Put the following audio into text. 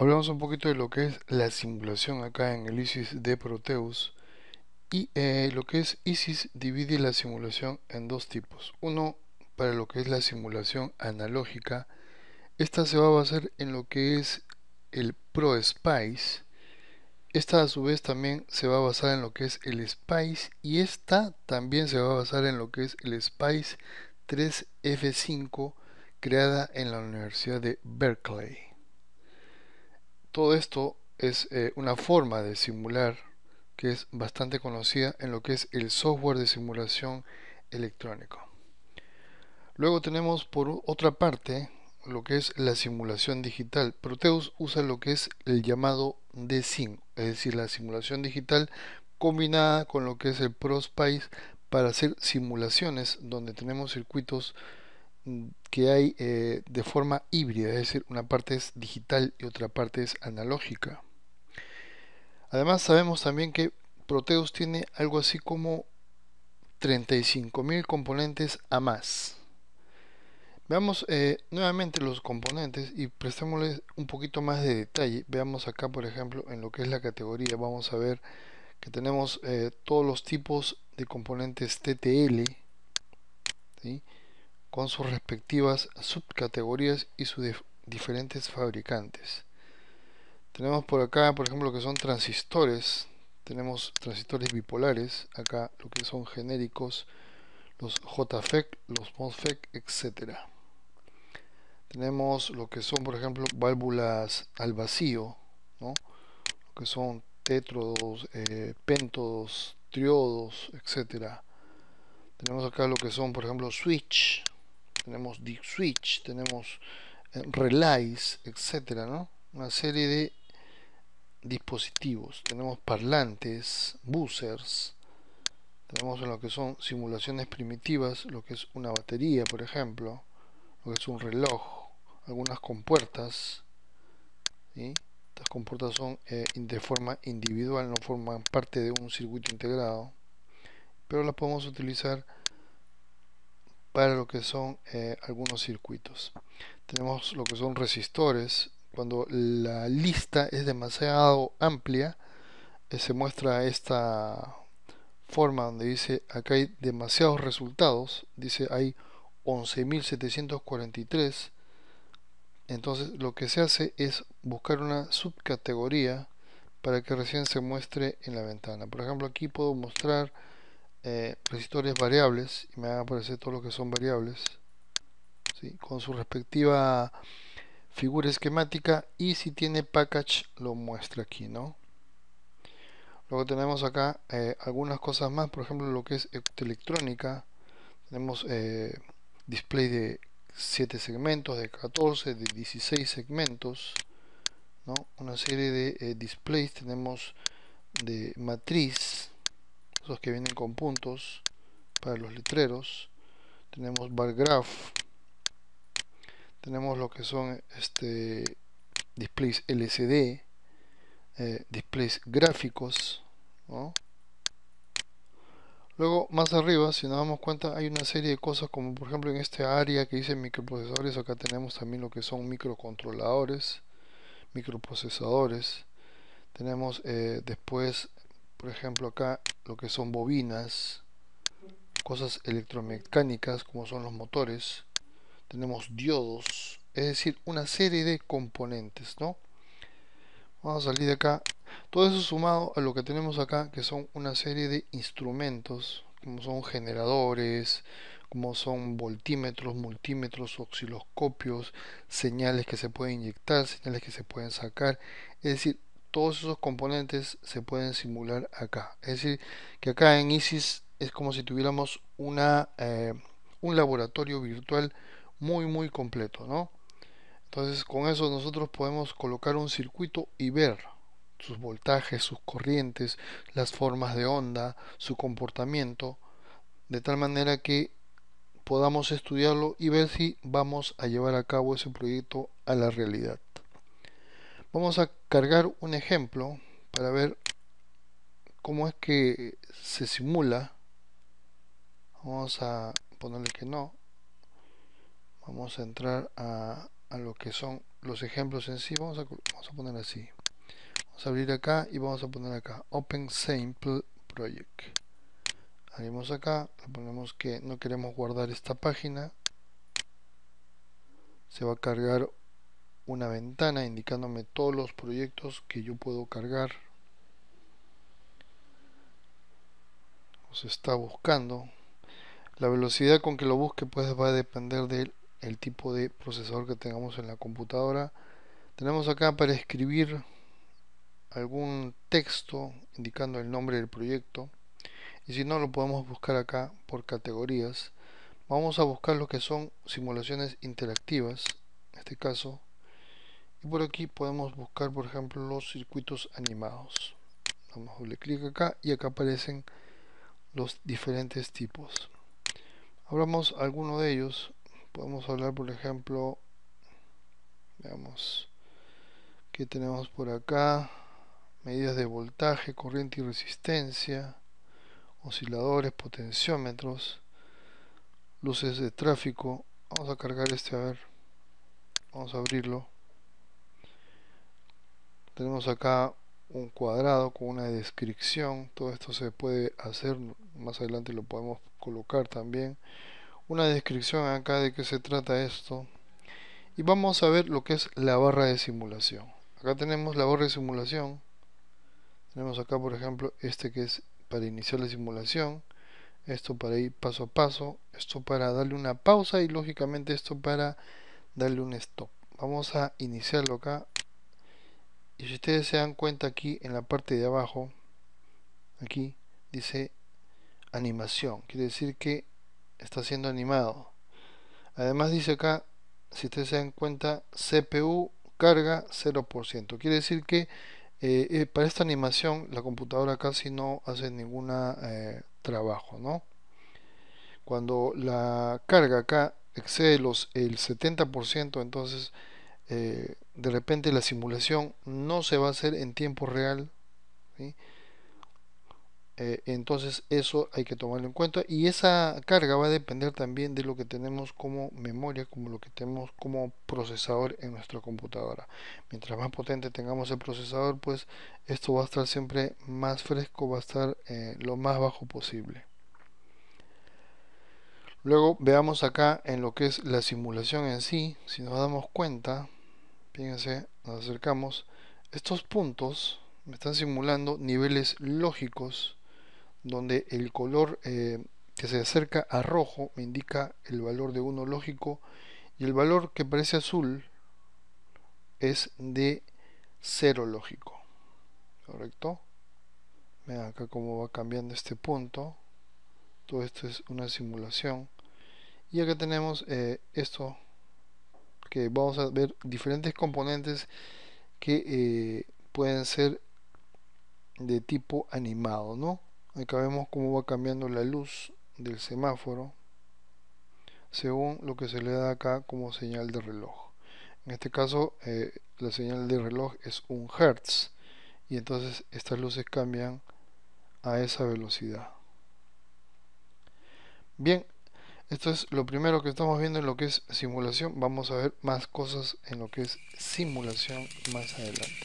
Hablamos un poquito de lo que es la simulación acá en el ISIS de Proteus. Y eh, lo que es ISIS divide la simulación en dos tipos. Uno para lo que es la simulación analógica. Esta se va a basar en lo que es el ProSpice. Esta a su vez también se va a basar en lo que es el Spice y esta también se va a basar en lo que es el Spice 3F5 creada en la Universidad de Berkeley todo esto es eh, una forma de simular que es bastante conocida en lo que es el software de simulación electrónico. Luego tenemos por otra parte lo que es la simulación digital. Proteus usa lo que es el llamado sim es decir, la simulación digital combinada con lo que es el ProSpice para hacer simulaciones donde tenemos circuitos que hay eh, de forma híbrida, es decir, una parte es digital y otra parte es analógica. Además sabemos también que Proteus tiene algo así como 35.000 componentes a más. Veamos eh, nuevamente los componentes y prestémosles un poquito más de detalle. Veamos acá, por ejemplo, en lo que es la categoría, vamos a ver que tenemos eh, todos los tipos de componentes TTL, con sus respectivas subcategorías y sus diferentes fabricantes. Tenemos por acá, por ejemplo, lo que son transistores. Tenemos transistores bipolares, acá lo que son genéricos, los JFEC, los MOSFET, etc. Tenemos lo que son, por ejemplo, válvulas al vacío, lo que son tétrodos, eh, péntodos, triodos, etc. Tenemos acá lo que son, por ejemplo, switch, tenemos Dick Switch, tenemos eh, Relays, etcétera, Una serie de dispositivos. Tenemos parlantes, boosters tenemos lo que son simulaciones primitivas, lo que es una batería, por ejemplo, lo que es un reloj, algunas compuertas. ¿sí? Estas compuertas son eh, de forma individual, no forman parte de un circuito integrado, pero las podemos utilizar para lo que son eh, algunos circuitos. Tenemos lo que son resistores. Cuando la lista es demasiado amplia, eh, se muestra esta forma donde dice acá hay demasiados resultados. Dice hay 11.743. Entonces lo que se hace es buscar una subcategoría para que recién se muestre en la ventana. Por ejemplo, aquí puedo mostrar eh, resistores variables y me van a aparecer todos los que son variables ¿sí? con su respectiva figura esquemática y si tiene package lo muestra aquí no luego tenemos acá eh, algunas cosas más por ejemplo lo que es electrónica tenemos eh, display de 7 segmentos de 14 de 16 segmentos ¿no? una serie de displays tenemos de matriz que vienen con puntos para los letreros tenemos bar graph tenemos lo que son este displays LCD eh, displays gráficos luego más arriba si nos damos cuenta hay una serie de cosas como por ejemplo en este área que dice microprocesadores acá tenemos también lo que son microcontroladores microprocesadores tenemos eh, después por ejemplo acá lo que son bobinas, cosas electromecánicas como son los motores, tenemos diodos, es decir, una serie de componentes, ¿no? Vamos a salir de acá. Todo eso sumado a lo que tenemos acá, que son una serie de instrumentos, como son generadores, como son voltímetros, multímetros, osciloscopios, señales que se pueden inyectar, señales que se pueden sacar. Es decir, todos esos componentes se pueden simular acá. Es decir, que acá en ISIS es como si tuviéramos una, eh, un laboratorio virtual muy, muy completo, ¿no? Entonces, con eso nosotros podemos colocar un circuito y ver sus voltajes, sus corrientes, las formas de onda, su comportamiento, de tal manera que podamos estudiarlo y ver si vamos a llevar a cabo ese proyecto a la realidad. Vamos a cargar un ejemplo para ver cómo es que se simula. Vamos a ponerle que no. Vamos a entrar a, lo que son los ejemplos en sí. Vamos a, vamos a poner así. Vamos a abrir acá y vamos a poner acá. Open Sample Project. Abrimos acá. Le ponemos que no queremos guardar esta página. Se va a cargar una ventana indicándome todos los proyectos que yo puedo cargar se está buscando la velocidad con que lo busque pues va a depender del el tipo de procesador que tengamos en la computadora tenemos acá para escribir algún texto indicando el nombre del proyecto y si no lo podemos buscar acá por categorías vamos a buscar lo que son simulaciones interactivas en este caso y por aquí podemos buscar por ejemplo los circuitos animados damos doble clic acá y acá aparecen los diferentes tipos hablamos alguno de ellos podemos hablar por ejemplo veamos que tenemos por acá medidas de voltaje, corriente y resistencia osciladores, potenciómetros luces de tráfico vamos a cargar este a ver vamos a abrirlo tenemos acá un cuadrado con una descripción todo esto se puede hacer más adelante lo podemos colocar también una descripción acá de qué se trata esto y vamos a ver lo que es la barra de simulación acá tenemos la barra de simulación tenemos acá por ejemplo este que es para iniciar la simulación esto para ir paso a paso esto para darle una pausa y lógicamente esto para darle un stop vamos a iniciarlo acá y si ustedes se dan cuenta aquí en la parte de abajo, aquí dice animación, quiere decir que está siendo animado. Además dice acá, si ustedes se dan cuenta, CPU carga 0%. Quiere decir que eh, eh, para esta animación la computadora casi no hace ningún eh, trabajo. ¿no? Cuando la carga acá excede los, el 70%, entonces eh, de repente la simulación no se va a hacer en tiempo real. Eh, entonces eso hay que tomarlo en cuenta y esa carga va a depender también de lo que tenemos como memoria, como lo que tenemos como procesador en nuestra computadora. Mientras más potente tengamos el procesador, pues esto va a estar siempre más fresco, va a estar eh, lo más bajo posible. Luego veamos acá en lo que es la simulación en sí, si nos damos cuenta, Fíjense, nos acercamos. Estos puntos me están simulando niveles lógicos donde el color eh, que se acerca a rojo me indica el valor de uno lógico y el valor que parece azul es de cero lógico. ¿Correcto? Vean acá cómo va cambiando este punto. Todo esto es una simulación. Y acá tenemos eh, esto que vamos a ver diferentes componentes que eh, pueden ser de tipo animado, ¿no? Acá vemos cómo va cambiando la luz del semáforo según lo que se le da acá como señal de reloj. En este caso, eh, la señal de reloj es un hertz y entonces estas luces cambian a esa velocidad. Bien, esto es lo primero que estamos viendo en lo que es simulación. Vamos a ver más cosas en lo que es simulación más adelante.